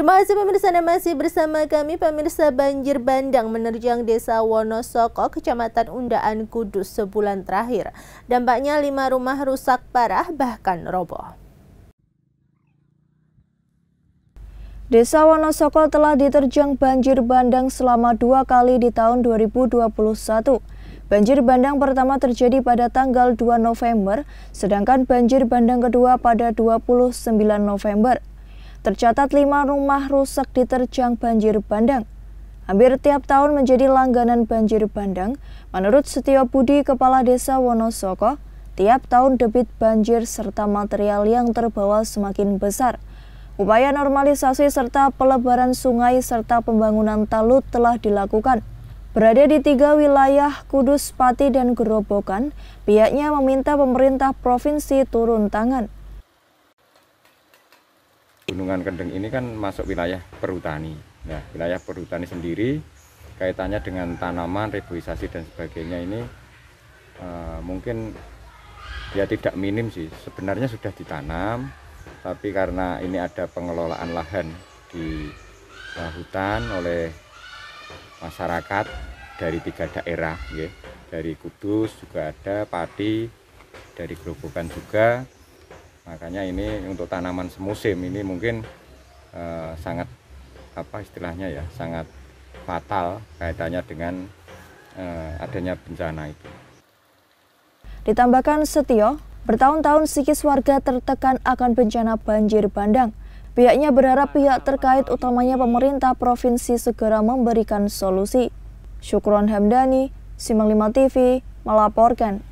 Terima kasih pemirsa yang masih bersama kami. Pemirsa banjir bandang menerjang desa Wonosoko, kecamatan Undaan Kudus sebulan terakhir. Dampaknya lima rumah rusak parah bahkan roboh. Desa Wonosoko telah diterjang banjir bandang selama dua kali di tahun 2021. Banjir bandang pertama terjadi pada tanggal 2 November, sedangkan banjir bandang kedua pada 29 November. Tercatat lima rumah rusak diterjang banjir bandang. Hampir tiap tahun menjadi langganan banjir bandang. Menurut Setio Budi, Kepala Desa Wonosoko, tiap tahun debit banjir serta material yang terbawa semakin besar. Upaya normalisasi serta pelebaran sungai serta pembangunan talut telah dilakukan. Berada di tiga wilayah Kudus, Pati, dan Gerobokan, pihaknya meminta pemerintah provinsi turun tangan. Gunungan Kendeng ini kan masuk wilayah perhutani. Nah, wilayah perhutani sendiri kaitannya dengan tanaman, reboisasi dan sebagainya ini uh, mungkin ya tidak minim sih. Sebenarnya sudah ditanam, tapi karena ini ada pengelolaan lahan di uh, hutan oleh masyarakat dari tiga daerah, ya. dari Kudus juga ada, Pati, dari Grobogan juga, makanya ini untuk tanaman semusim ini mungkin eh, sangat apa istilahnya ya sangat fatal kaitannya dengan eh, adanya bencana itu ditambahkan Setio bertahun-tahun sikis warga tertekan akan bencana banjir bandang Pihaknya berharap pihak terkait utamanya pemerintah provinsi segera memberikan solusi. Syukron Hamdani, Simang 5 TV, melaporkan.